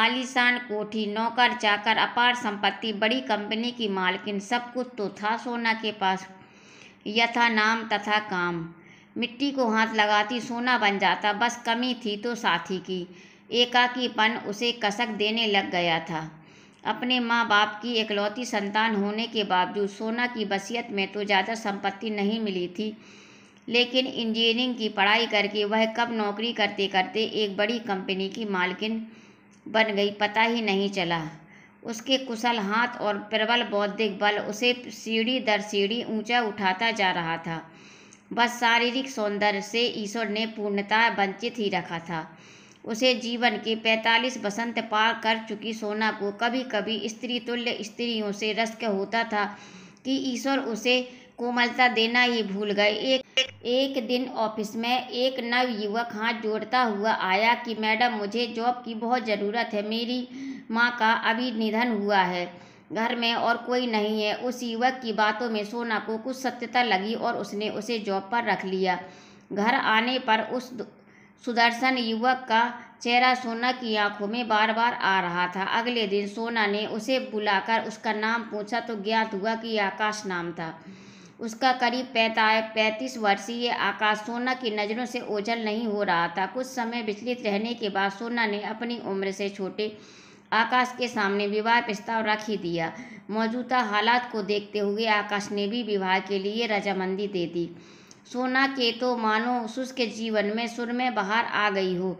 आलीशान कोठी नौकर चाकर अपार संपत्ति बड़ी कंपनी की मालकिन सब कुछ तो था सोना के पास यथा नाम तथा काम मिट्टी को हाथ लगाती सोना बन जाता बस कमी थी तो साथी की एकाकीपन उसे कसक देने लग गया था अपने माँ बाप की इकलौती संतान होने के बावजूद सोना की बसियत में तो ज़्यादा संपत्ति नहीं मिली थी लेकिन इंजीनियरिंग की पढ़ाई करके वह कब नौकरी करते करते एक बड़ी कंपनी की मालकिन बन गई पता ही नहीं चला उसके कुशल हाथ और प्रबल बौद्धिक बल उसे सीढ़ी दर सीढ़ी ऊंचा उठाता जा रहा था बस शारीरिक सौंदर्य से ईश्वर ने पूर्णतः वंचित ही रखा था उसे जीवन के पैंतालीस बसंत पार कर चुकी सोना को कभी कभी स्त्री तुल्य स्त्रियों से रस्क होता था कि ईश्वर उसे कोमलता देना ही भूल गए एक एक दिन ऑफिस में एक नव युवक हाथ जोड़ता हुआ आया कि मैडम मुझे जॉब की बहुत ज़रूरत है मेरी माँ का अभी निधन हुआ है घर में और कोई नहीं है उस युवक की बातों में सोना को कुछ सत्यता लगी और उसने उसे जॉब पर रख लिया घर आने पर उस सुदर्शन युवक का चेहरा सोना की आंखों में बार बार आ रहा था अगले दिन सोना ने उसे बुलाकर उसका नाम पूछा तो ज्ञात हुआ कि आकाश नाम था उसका करीब पैता पैंतीस वर्षीय आकाश सोना की नज़रों से ओझल नहीं हो रहा था कुछ समय विचलित रहने के बाद सोना ने अपनी उम्र से छोटे आकाश के सामने विवाह प्रस्ताव रख ही दिया मौजूदा हालात को देखते हुए आकाश ने भी विवाह के लिए रजामंदी दे दी सोना के तो मानो शुष्क जीवन में सुर में बाहर आ गई हो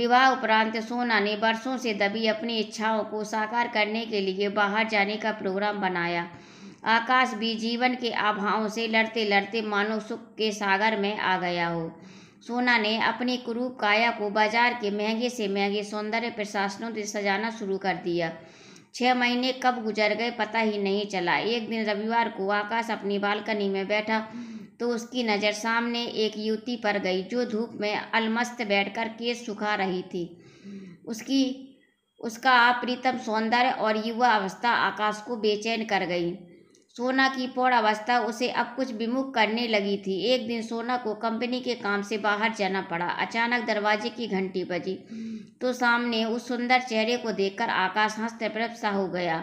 विवाह उपरांत सोना ने बरसों से दबी अपनी इच्छाओं को साकार करने के लिए बाहर जाने का प्रोग्राम बनाया आकाश भी जीवन के अभावों से लड़ते लड़ते मानो सुख के सागर में आ गया हो सोना ने अपनी कुरूप काया को बाजार के महंगे से महंगे सौंदर्य प्रशासनों से सजाना शुरू कर दिया छः महीने कब गुजर गए पता ही नहीं चला एक दिन रविवार को आकाश अपनी बालकनी में बैठा तो उसकी नज़र सामने एक युवती पर गई जो धूप में अलमस्त बैठकर केस सुखा रही थी उसकी उसका प्रीतम सौंदर्य और युवा अवस्था आकाश को बेचैन कर गई सोना की अवस्था उसे अब कुछ विमुख करने लगी थी एक दिन सोना को कंपनी के काम से बाहर जाना पड़ा अचानक दरवाजे की घंटी बजी तो सामने उस सुंदर चेहरे को देखकर आकाश हस्तप्रभ सा हो गया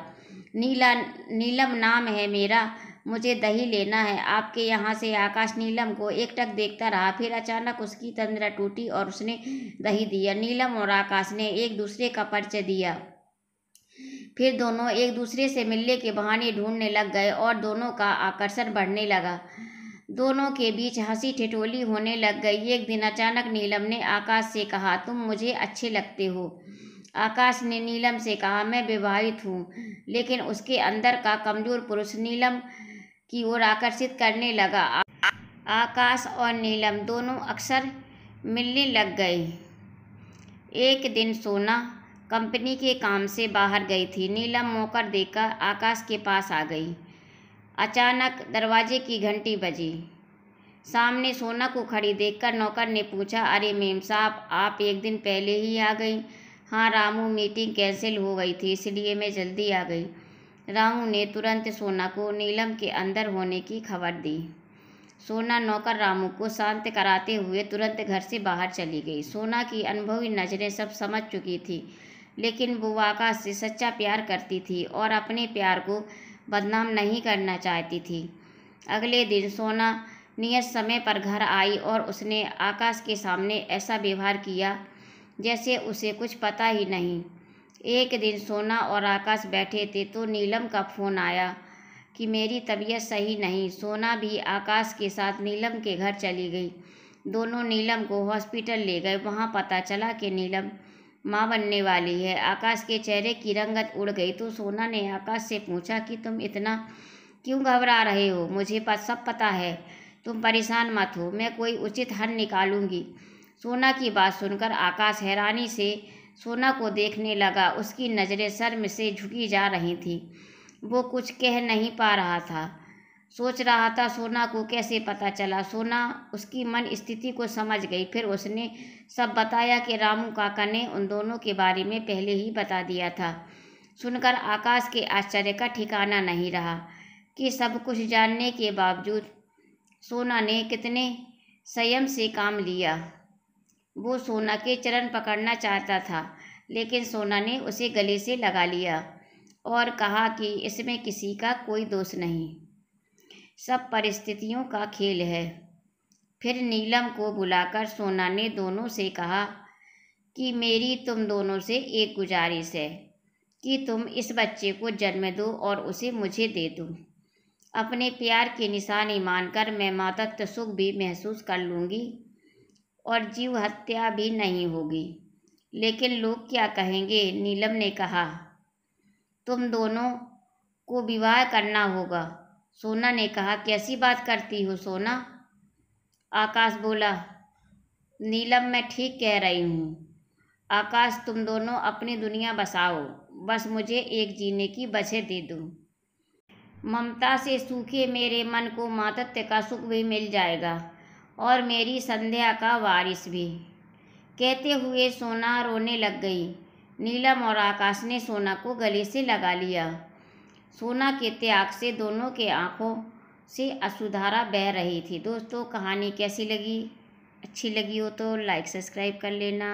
नीला नीलम नाम है मेरा मुझे दही लेना है आपके यहाँ से आकाश नीलम को एकटक देखता रहा फिर अचानक उसकी तंद्रा टूटी और उसने दही दिया नीलम और आकाश ने एक दूसरे का परिचय दिया फिर दोनों एक दूसरे से मिलने के बहाने ढूंढने लग गए और दोनों का आकर्षण बढ़ने लगा दोनों के बीच हंसी ठिठोली होने लग गई एक दिन अचानक नीलम ने आकाश से कहा तुम मुझे अच्छे लगते हो आकाश ने नीलम से कहा मैं विवाहित हूँ लेकिन उसके अंदर का कमजोर पुरुष नीलम की ओर आकर्षित करने लगा आकाश और नीलम दोनों अक्सर मिलने लग गए एक दिन सोना कंपनी के काम से बाहर गई थी नीलम मोकर देकर आकाश के पास आ गई अचानक दरवाजे की घंटी बजी सामने सोना को खड़ी देखकर नौकर ने पूछा अरे मेम साहब आप एक दिन पहले ही आ गई हाँ रामू मीटिंग कैंसिल हो गई थी इसलिए मैं जल्दी आ गई रामू ने तुरंत सोना को नीलम के अंदर होने की खबर दी सोना नौकर रामू को शांत कराते हुए तुरंत घर से बाहर चली गई सोना की अनुभवी नज़रें सब समझ चुकी थी लेकिन वो आकाश से सच्चा प्यार करती थी और अपने प्यार को बदनाम नहीं करना चाहती थी अगले दिन सोना नियत समय पर घर आई और उसने आकाश के सामने ऐसा व्यवहार किया जैसे उसे कुछ पता ही नहीं एक दिन सोना और आकाश बैठे थे तो नीलम का फ़ोन आया कि मेरी तबीयत सही नहीं सोना भी आकाश के साथ नीलम के घर चली गई दोनों नीलम को हॉस्पिटल ले गए वहाँ पता चला कि नीलम माँ बनने वाली है आकाश के चेहरे की रंगत उड़ गई तो सोना ने आकाश से पूछा कि तुम इतना क्यों घबरा रहे हो मुझे पास सब पता है तुम परेशान मत हो मैं कोई उचित हल निकालूंगी सोना की बात सुनकर आकाश हैरानी से सोना को देखने लगा उसकी नज़रें शर्म से झुकी जा रही थी वो कुछ कह नहीं पा रहा था सोच रहा था सोना को कैसे पता चला सोना उसकी मन स्थिति को समझ गई फिर उसने सब बताया कि रामू काका ने उन दोनों के बारे में पहले ही बता दिया था सुनकर आकाश के आश्चर्य का ठिकाना नहीं रहा कि सब कुछ जानने के बावजूद सोना ने कितने संयम से काम लिया वो सोना के चरण पकड़ना चाहता था लेकिन सोना ने उसे गले से लगा लिया और कहा कि इसमें किसी का कोई दोष नहीं सब परिस्थितियों का खेल है फिर नीलम को बुलाकर सोना ने दोनों से कहा कि मेरी तुम दोनों से एक गुजारिश है कि तुम इस बच्चे को जन्म दो और उसे मुझे दे दो अपने प्यार के निशानी मानकर मैं मातत्व सुख भी महसूस कर लूँगी और जीव हत्या भी नहीं होगी लेकिन लोग क्या कहेंगे नीलम ने कहा तुम दोनों को विवाह करना होगा सोना ने कहा कैसी बात करती हो सोना आकाश बोला नीलम मैं ठीक कह रही हूँ आकाश तुम दोनों अपनी दुनिया बसाओ बस मुझे एक जीने की बचत दे दो ममता से सूखे मेरे मन को मातत्य का सुख भी मिल जाएगा और मेरी संध्या का वारिस भी कहते हुए सोना रोने लग गई नीलम और आकाश ने सोना को गले से लगा लिया सोना के त्याग से दोनों के आँखों से असुधारा बह रही थी दोस्तों कहानी कैसी लगी अच्छी लगी हो तो लाइक सब्सक्राइब कर लेना